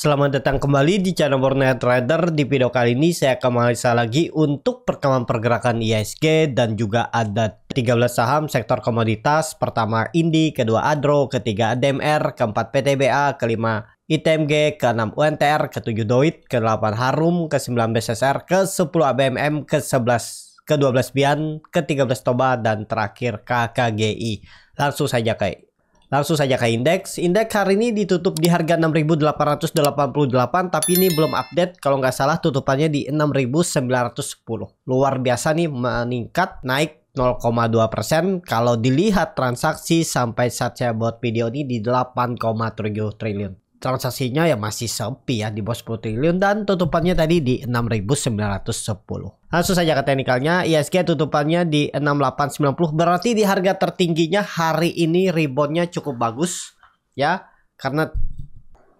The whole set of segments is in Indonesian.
Selamat datang kembali di channel Borneo Trader. Di video kali ini saya akan menganalisa lagi untuk perkembangan pergerakan ISG dan juga ada 13 saham sektor komoditas. Pertama Indi, kedua Adro, ketiga ADMR, keempat PTBA, kelima ITMG, ke-6 UNTR, ke-7 Doit, ke-8 Harum, ke-9 BSSR, ke-10 ABMM, ke-11 ke-12 Bian, ke-13 Toba, dan terakhir KKGI. Langsung saja ke Langsung saja ke indeks. Indeks hari ini ditutup di harga 6.888 tapi ini belum update kalau nggak salah tutupannya di 6.910. Luar biasa nih meningkat naik 0,2% kalau dilihat transaksi sampai saat saya buat video ini di 8,7 triliun transaksinya ya masih sepi ya di bawah 10 triliun dan tutupannya tadi di 6.910. Langsung saja ke teknikalnya, ISG tutupannya di 6890 berarti di harga tertingginya hari ini reboundnya cukup bagus ya karena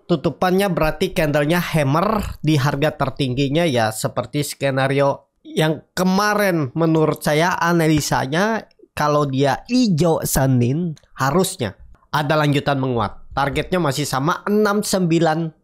tutupannya berarti candlenya hammer di harga tertingginya ya seperti skenario yang kemarin menurut saya analisanya kalau dia hijau senin harusnya ada lanjutan menguat targetnya masih sama 6960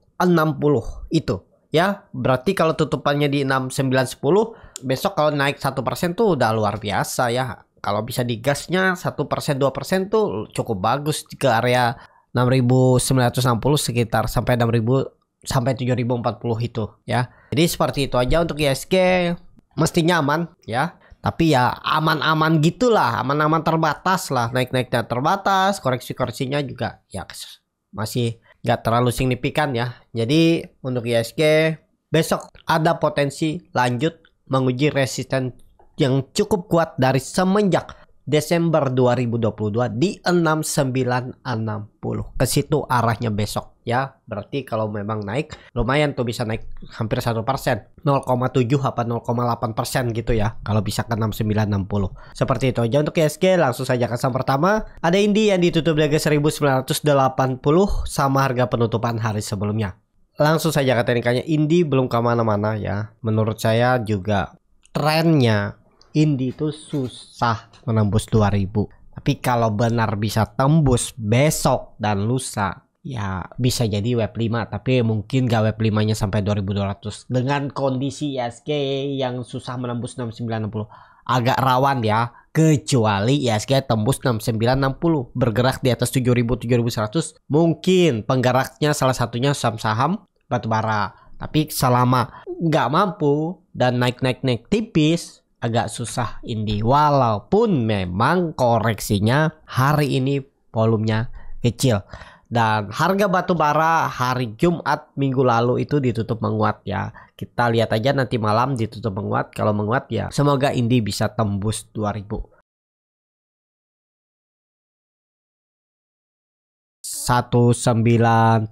itu ya berarti kalau tutupannya di 6910 besok kalau naik satu persen tuh udah luar biasa ya kalau bisa digasnya satu persen dua persen tuh cukup bagus ke area 6960 sekitar sampai 6000 sampai 7040 itu ya jadi seperti itu aja untuk ISG mestinya aman ya tapi ya aman-aman gitulah aman-aman terbatas lah naik-naiknya terbatas koreksi-koreksinya juga ya masih nggak terlalu signifikan ya jadi untuk ISG besok ada potensi lanjut menguji resisten yang cukup kuat dari semenjak Desember 2022 di 6960. Ke situ arahnya besok ya. Berarti kalau memang naik lumayan tuh bisa naik hampir 1%. 0,7 apa 0,8% gitu ya kalau bisa ke 6960. Seperti itu aja untuk ISG e langsung saja ke saham pertama. Ada Indi yang ditutup harga 1980 sama harga penutupan hari sebelumnya. Langsung saja ke Indi belum kemana-mana ya. Menurut saya juga trennya indie itu susah menembus 2000 tapi kalau benar bisa tembus besok dan lusa ya bisa jadi web 5 tapi mungkin gak web 5 nya sampai 2200 dengan kondisi ISG yang susah menembus 6960 agak rawan ya kecuali ISG tembus 6960 bergerak di atas 7000 7100 mungkin penggeraknya salah satunya saham-saham batubara tapi selama nggak mampu dan naik naik naik tipis agak susah ini walaupun memang koreksinya hari ini volumenya kecil dan harga batu bara hari Jumat minggu lalu itu ditutup menguat ya kita lihat aja nanti malam ditutup menguat kalau menguat ya semoga ini bisa tembus 2000 1930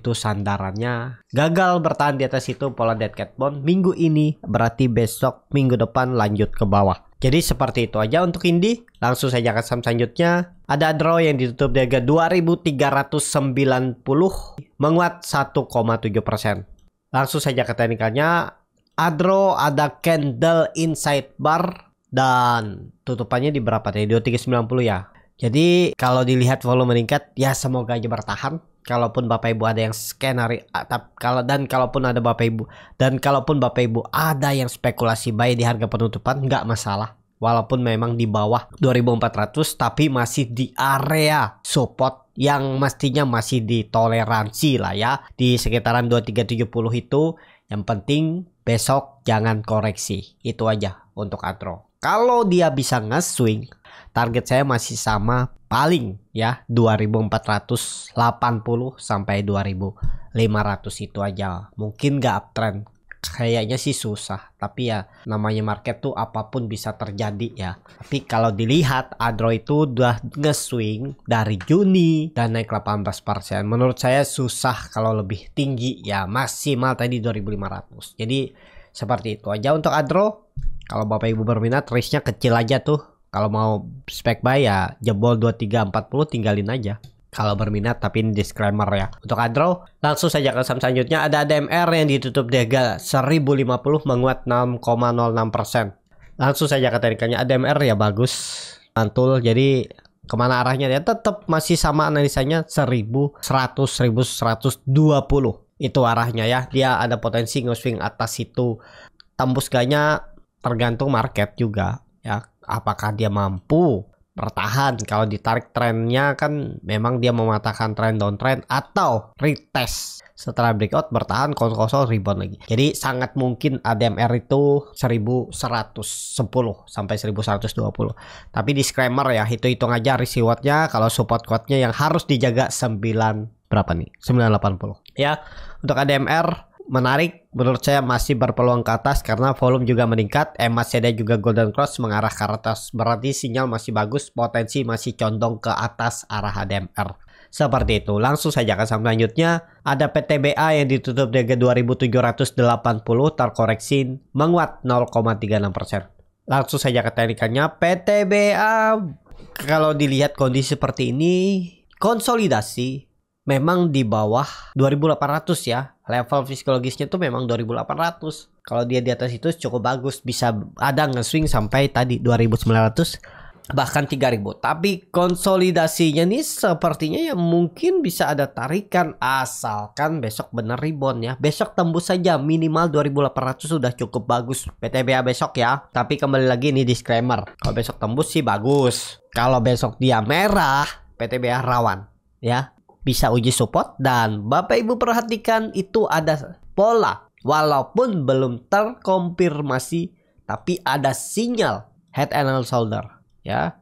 itu sandarannya. Gagal bertahan di atas itu pola Dead Cat Bond minggu ini berarti besok minggu depan lanjut ke bawah. Jadi seperti itu aja untuk Indi. Langsung saja ke saham selanjutnya. Ada draw yang ditutup di harga 2390 menguat 1,7%. Langsung saja ke teknikalnya. Adro ada candle inside bar dan tutupannya di berapa tadi? 2390 ya. Jadi kalau dilihat volume meningkat ya semoga aja bertahan. Kalaupun Bapak Ibu ada yang skenario kalau dan kalaupun ada Bapak Ibu dan kalaupun Bapak Ibu ada yang spekulasi buy di harga penutupan nggak masalah. Walaupun memang di bawah 2400 tapi masih di area support yang mestinya masih ditoleransi lah ya di sekitaran 2370 itu yang penting besok jangan koreksi itu aja untuk atro kalau dia bisa nge-swing target saya masih sama paling ya 2480 sampai 2500 itu aja mungkin gak uptrend kayaknya sih susah tapi ya namanya market tuh apapun bisa terjadi ya tapi kalau dilihat Adro itu udah nge-swing dari Juni dan naik 18% menurut saya susah kalau lebih tinggi ya maksimal tadi 2500 jadi seperti itu aja untuk Adro kalau Bapak Ibu berminat risknya kecil aja tuh kalau mau spek buy ya jebol 2340 tinggalin aja kalau berminat tapi ini disclaimer ya untuk Andro langsung saja ke saham selanjutnya ada ADMR yang ditutup dega 1050 menguat 6,06% langsung saja ke teknikalnya ADMR ya bagus mantul jadi kemana arahnya ya tetap masih sama analisanya 1100 1120 itu arahnya ya dia ada potensi nge-swing atas itu tembus gaknya tergantung market juga ya apakah dia mampu bertahan kalau ditarik trennya kan memang dia mematahkan tren downtrend atau retest setelah breakout bertahan kosong kosong rebound lagi jadi sangat mungkin ADMR itu 1110 sampai 1120 tapi disclaimer ya hitung-hitung aja risk rewardnya kalau support kuatnya yang harus dijaga 9 berapa nih 980 ya untuk ADMR menarik menurut saya masih berpeluang ke atas karena volume juga meningkat MACD juga Golden Cross mengarah ke atas berarti sinyal masih bagus potensi masih condong ke atas arah HDMR seperti itu langsung saja ke saham selanjutnya ada PTBA yang ditutup harga 2780 terkoreksi menguat 0,36% langsung saja ke teknikannya PTBA kalau dilihat kondisi seperti ini konsolidasi memang di bawah 2800 ya. Level psikologisnya tuh memang 2800. Kalau dia di atas itu cukup bagus bisa ada nge-swing sampai tadi 2900 bahkan 3000. Tapi konsolidasinya nih sepertinya ya mungkin bisa ada tarikan asalkan besok bener rebound ya. Besok tembus saja minimal 2800 sudah cukup bagus PTBA ya, besok ya. Tapi kembali lagi ini disclaimer. Kalau besok tembus sih bagus. Kalau besok dia merah PTBA ya, rawan ya bisa uji support dan Bapak Ibu perhatikan itu ada pola walaupun belum terkonfirmasi tapi ada sinyal head and shoulder ya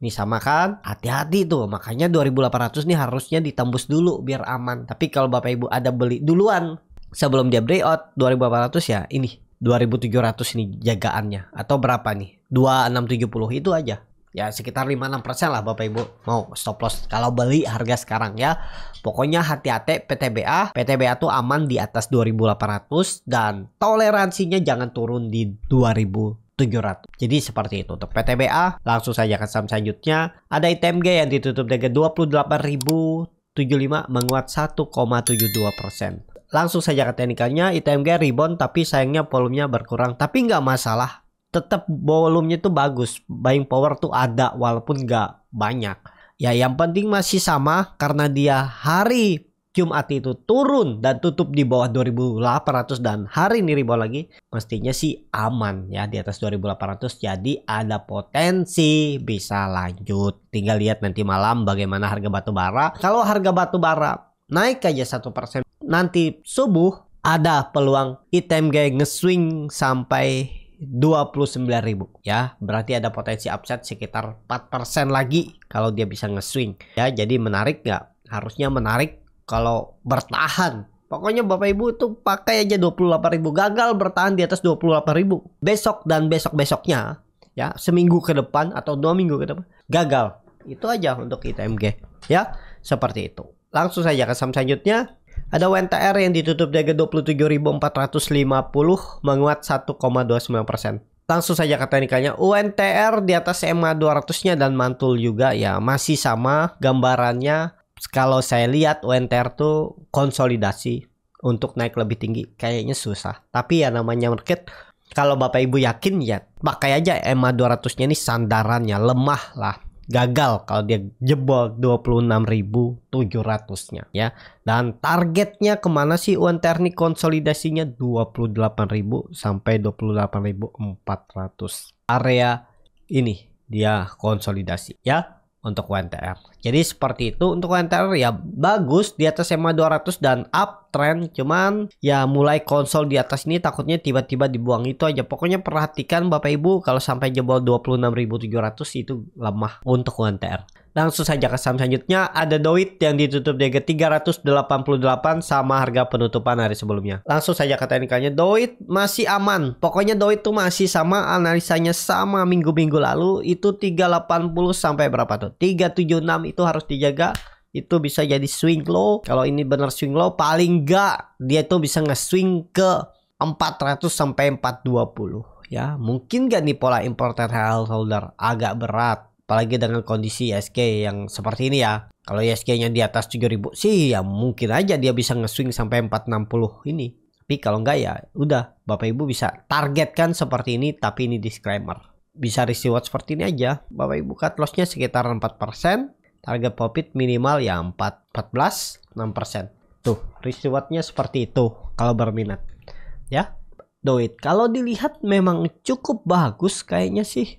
ini sama kan hati-hati tuh makanya 2800 nih harusnya ditembus dulu biar aman tapi kalau Bapak Ibu ada beli duluan sebelum dia breakout 2800 ya ini 2700 ini jagaannya atau berapa nih 2670 itu aja ya sekitar 5-6% lah Bapak Ibu mau stop loss kalau beli harga sekarang ya pokoknya hati-hati PTBA PTBA tuh aman di atas 2800 dan toleransinya jangan turun di 2000 700. Jadi seperti itu untuk PTBA. Langsung saja ke saham selanjutnya. Ada ITMG yang ditutup dengan 28.075 menguat 1,72 persen. Langsung saja ke teknikalnya, ITMG rebound tapi sayangnya volumenya berkurang. Tapi nggak masalah, tetap volumenya tuh bagus buying power tuh ada walaupun nggak banyak ya yang penting masih sama karena dia hari Jumat itu turun dan tutup di bawah 2800 dan hari ini ribau lagi mestinya sih aman ya di atas 2800 jadi ada potensi bisa lanjut tinggal lihat nanti malam bagaimana harga batu bara kalau harga batu bara naik aja satu persen nanti subuh ada peluang item guys ngeswing sampai 29.000 ya. Berarti ada potensi upset sekitar 4% lagi kalau dia bisa nge-swing ya. Jadi menarik nggak? Harusnya menarik kalau bertahan Pokoknya Bapak Ibu tuh pakai aja 28.000 gagal bertahan di atas 28.000. Besok dan besok-besoknya ya, seminggu ke depan atau dua minggu ke depan gagal. Itu aja untuk ITMG ya, seperti itu. Langsung saja ke saham selanjutnya ada UNTR yang ditutup di harga 27.450 menguat 1,29 persen. Langsung saja ke teknikalnya, UNTR di atas MA 200-nya dan mantul juga ya masih sama gambarannya. Kalau saya lihat UNTR tuh konsolidasi untuk naik lebih tinggi kayaknya susah. Tapi ya namanya market kalau Bapak Ibu yakin ya pakai aja MA 200-nya ini sandarannya lemah lah gagal kalau dia jebol 26.700-nya ya. Dan targetnya kemana sih Uan Terni konsolidasinya 28.000 sampai 28.400 area ini dia konsolidasi ya untuk UNTR. Jadi seperti itu untuk UNTR ya bagus di atas SMA 200 dan uptrend cuman ya mulai konsol di atas ini takutnya tiba-tiba dibuang itu aja. Pokoknya perhatikan Bapak Ibu kalau sampai jebol 26.700 itu lemah untuk UNTR. Langsung saja ke saham selanjutnya, ada Doit yang ditutup di harga 388 sama harga penutupan hari sebelumnya. Langsung saja ke teknikalnya, Doit masih aman. Pokoknya Doit tuh masih sama analisanya sama minggu-minggu lalu itu 380 sampai berapa tuh? 376 itu harus dijaga itu bisa jadi swing low. Kalau ini benar swing low paling enggak dia tuh bisa nge-swing ke 400 sampai 420 ya. Mungkin gak nih pola importer holder agak berat apalagi dengan kondisi ISG yang seperti ini ya. Kalau ISG-nya di atas 7000 sih ya mungkin aja dia bisa nge-swing sampai 460 ini. Tapi kalau enggak ya udah Bapak Ibu bisa targetkan seperti ini tapi ini disclaimer. Bisa reward seperti ini aja. Bapak Ibu cut loss-nya sekitar 4%, target profit minimal ya 4 14 6%. Tuh, reward-nya seperti itu kalau berminat. Ya. Do Kalau dilihat memang cukup bagus kayaknya sih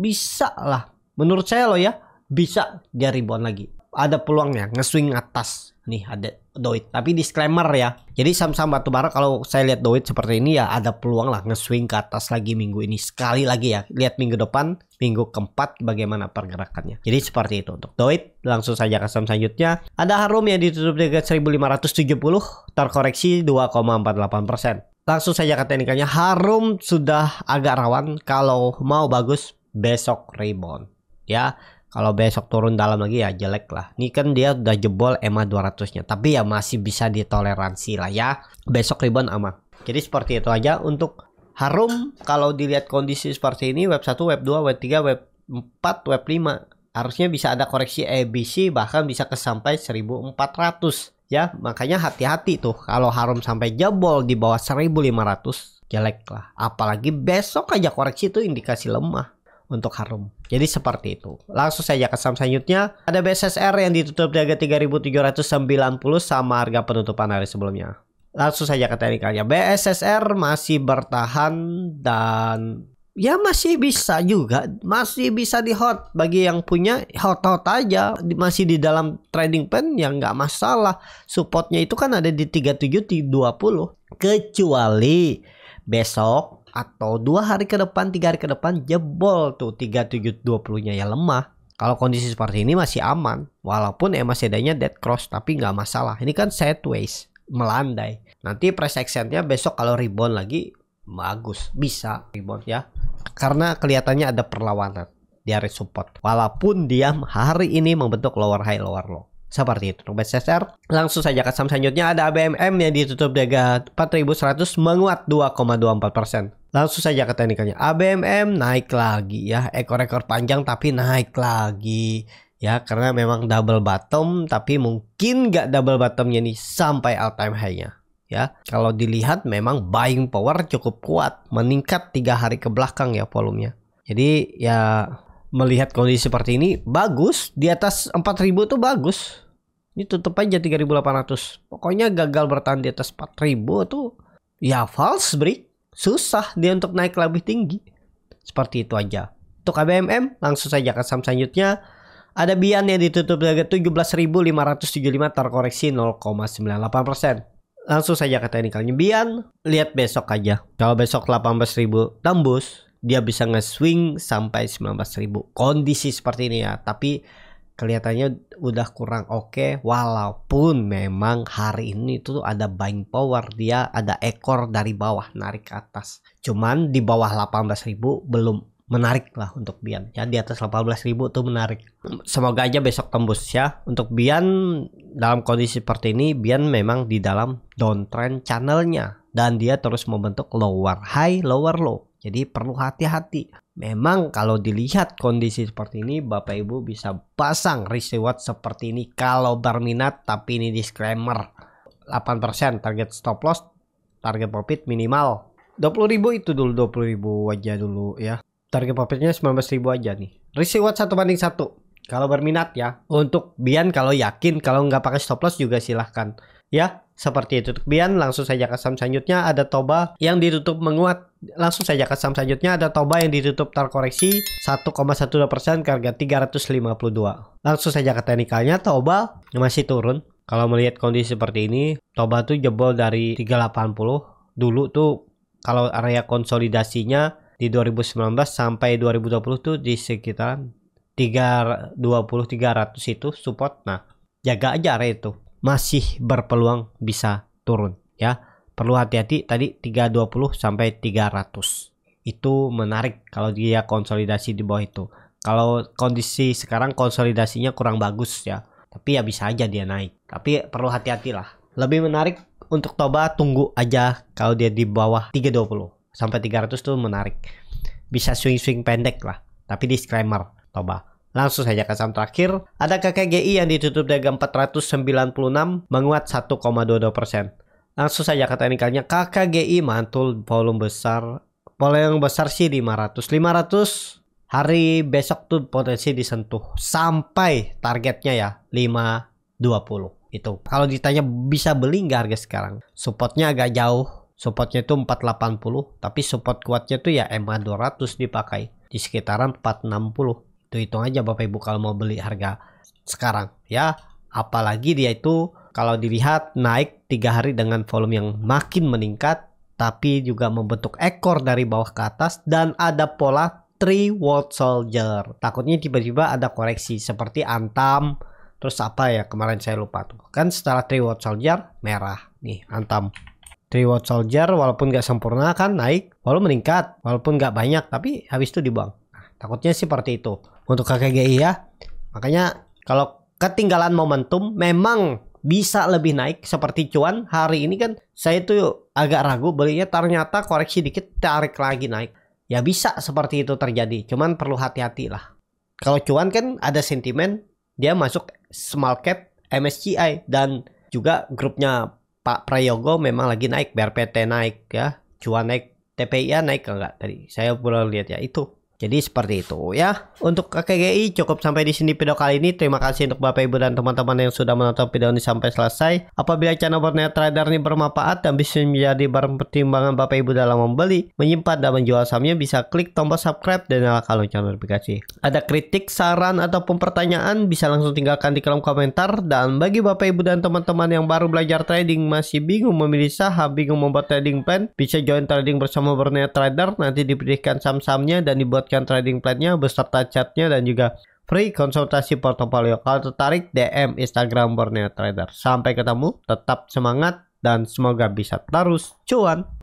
bisa lah menurut saya lo ya bisa dia rebound lagi ada peluangnya ngeswing atas nih ada Doit tapi disclaimer ya jadi saham batu bara kalau saya lihat Doit seperti ini ya ada peluang lah ngeswing ke atas lagi minggu ini sekali lagi ya lihat minggu depan minggu keempat bagaimana pergerakannya jadi seperti itu untuk Doit langsung saja ke saham selanjutnya ada Harum yang ditutup di 1570 terkoreksi 2,48% langsung saja ke teknikalnya Harum sudah agak rawan kalau mau bagus besok rebound ya kalau besok turun dalam lagi ya jelek lah. Ini kan dia udah jebol EMA 200-nya. Tapi ya masih bisa ditoleransi lah ya. Besok rebound aman. Jadi seperti itu aja untuk Harum kalau dilihat kondisi seperti ini web 1, web 2, web 3, web 4, web 5 harusnya bisa ada koreksi ABC bahkan bisa ke sampai 1400 ya makanya hati-hati tuh kalau Harum sampai jebol di bawah 1500 jelek lah apalagi besok aja koreksi itu indikasi lemah untuk harum. Jadi seperti itu. Langsung saja ke saham selanjutnya. Ada BSSR yang ditutup di harga 3.790 sama harga penutupan hari sebelumnya. Langsung saja ke teknikalnya. BSSR masih bertahan dan ya masih bisa juga. Masih bisa di hot. Bagi yang punya hot-hot aja. Masih di dalam trading pen yang nggak masalah. Supportnya itu kan ada di 3720. Kecuali besok atau dua hari ke depan, tiga hari ke depan jebol tuh 3720-nya ya lemah. Kalau kondisi seperti ini masih aman, walaupun ya, MACD-nya dead cross tapi nggak masalah. Ini kan sideways, melandai. Nanti price action-nya besok kalau rebound lagi bagus, bisa rebound ya. Karena kelihatannya ada perlawanan di area support. Walaupun dia hari ini membentuk lower high lower low. Seperti itu Robert Cesar. Langsung saja ke saham selanjutnya ada ABMM yang ditutup di harga 4100 menguat 2,24%. Langsung saja ke teknikalnya. ABMM naik lagi ya. Ekor-ekor panjang tapi naik lagi. Ya karena memang double bottom tapi mungkin nggak double bottomnya nih sampai all time high-nya. Ya, kalau dilihat memang buying power cukup kuat, meningkat tiga hari ke belakang ya volumenya. Jadi ya melihat kondisi seperti ini bagus di atas 4000 tuh bagus ini tutup aja 3800 pokoknya gagal bertahan di atas 4000 tuh ya false break susah dia untuk naik lebih tinggi seperti itu aja untuk KBMM langsung saja ke saham selanjutnya ada Bian yang ditutup harga 17.575 terkoreksi 0,98 langsung saja ke teknikalnya Bian lihat besok aja kalau besok 18.000 tembus dia bisa nge-swing sampai 19.000. Kondisi seperti ini ya, tapi kelihatannya udah kurang oke okay, walaupun memang hari ini itu ada buying power dia ada ekor dari bawah narik ke atas cuman di bawah 18.000 belum menarik lah untuk Bian ya di atas 18.000 tuh menarik semoga aja besok tembus ya untuk Bian dalam kondisi seperti ini Bian memang di dalam downtrend channelnya dan dia terus membentuk lower high lower low jadi perlu hati-hati. Memang kalau dilihat kondisi seperti ini Bapak Ibu bisa pasang risk reward seperti ini kalau berminat tapi ini disclaimer 8% target stop loss, target profit minimal 20.000 itu dulu 20.000 aja dulu ya. Target profitnya 19.000 aja nih. Risk reward 1 banding 1. Kalau berminat ya. Untuk Bian kalau yakin kalau nggak pakai stop loss juga silahkan. Ya, seperti itu. Kemudian langsung saja ke saham selanjutnya ada Toba yang ditutup menguat. Langsung saja ke saham selanjutnya ada Toba yang ditutup terkoreksi 1,12% ke harga 352. Langsung saja ke teknikalnya Toba masih turun. Kalau melihat kondisi seperti ini, Toba tuh jebol dari 380. Dulu tuh kalau area konsolidasinya di 2019 sampai 2020 tuh di sekitar 320 300 itu support. Nah, jaga aja area itu masih berpeluang bisa turun ya. Perlu hati-hati tadi 320 sampai 300. Itu menarik kalau dia konsolidasi di bawah itu. Kalau kondisi sekarang konsolidasinya kurang bagus ya. Tapi ya bisa aja dia naik. Tapi perlu hati-hati lah. Lebih menarik untuk Toba tunggu aja kalau dia di bawah 320 sampai 300 tuh menarik. Bisa swing-swing pendek lah. Tapi disclaimer Toba Langsung saja ke saham terakhir, ada KKGI yang ditutup dagang 496 menguat 1,22%. Langsung saja ke teknikalnya, KKGI mantul volume besar, volume besar sih 500. 500 hari besok tuh potensi disentuh sampai targetnya ya 520 itu kalau ditanya bisa beli nggak harga sekarang supportnya agak jauh supportnya itu 480 tapi support kuatnya tuh ya MA 200 dipakai di sekitaran 460 itu hitung aja Bapak Ibu kalau mau beli harga sekarang ya. Apalagi dia itu kalau dilihat naik tiga hari dengan volume yang makin meningkat tapi juga membentuk ekor dari bawah ke atas dan ada pola three world soldier. Takutnya tiba-tiba ada koreksi seperti Antam terus apa ya kemarin saya lupa tuh. Kan setelah three world soldier merah nih Antam. Three world Soldier walaupun gak sempurna kan naik, walaupun meningkat, walaupun gak banyak, tapi habis itu dibuang. Nah, takutnya seperti itu untuk KKGI ya. Makanya kalau ketinggalan momentum memang bisa lebih naik seperti cuan hari ini kan saya itu agak ragu belinya ternyata koreksi dikit tarik lagi naik ya bisa seperti itu terjadi cuman perlu hati-hati lah kalau cuan kan ada sentimen dia masuk small cap MSCI dan juga grupnya Pak Prayogo memang lagi naik BRPT naik ya cuan naik TPIA naik enggak tadi saya boleh lihat ya itu jadi seperti itu ya. Untuk KKGI cukup sampai di sini video kali ini. Terima kasih untuk Bapak Ibu dan teman-teman yang sudah menonton video ini sampai selesai. Apabila channel Bernet Trader ini bermanfaat dan bisa menjadi barang pertimbangan Bapak Ibu dalam membeli, menyimpan dan menjual sahamnya bisa klik tombol subscribe dan nyalakan lonceng notifikasi. Ada kritik, saran ataupun pertanyaan bisa langsung tinggalkan di kolom komentar dan bagi Bapak Ibu dan teman-teman yang baru belajar trading masih bingung memilih saham, bingung membuat trading plan, bisa join trading bersama Bernet Trader nanti diberikan saham-sahamnya dan dibuat mendapatkan trading plan-nya beserta chat-nya dan juga free konsultasi portofolio. Kalau tertarik DM Instagram Borneo Trader. Sampai ketemu, tetap semangat dan semoga bisa terus cuan.